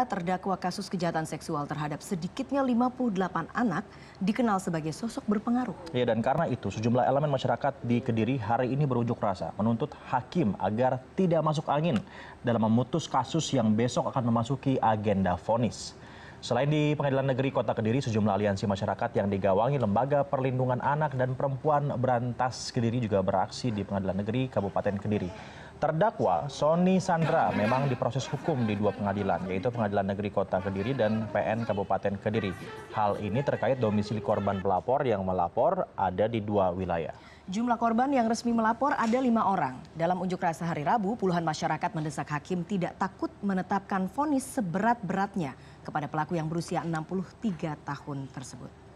Terdakwa kasus kejahatan seksual terhadap sedikitnya 58 anak dikenal sebagai sosok berpengaruh. Ya, dan karena itu sejumlah elemen masyarakat di Kediri hari ini berunjuk rasa menuntut hakim agar tidak masuk angin dalam memutus kasus yang besok akan memasuki agenda vonis. Selain di Pengadilan Negeri Kota Kediri, sejumlah aliansi masyarakat yang digawangi Lembaga Perlindungan Anak dan Perempuan Berantas Kediri juga beraksi di Pengadilan Negeri Kabupaten Kediri. Terdakwa Sony Sandra memang diproses hukum di dua pengadilan, yaitu Pengadilan Negeri Kota Kediri dan PN Kabupaten Kediri. Hal ini terkait domisili korban pelapor yang melapor ada di dua wilayah. Jumlah korban yang resmi melapor ada lima orang. Dalam unjuk rasa hari Rabu, puluhan masyarakat mendesak hakim tidak takut menetapkan vonis seberat-beratnya kepada pelaku yang berusia 63 tahun tersebut.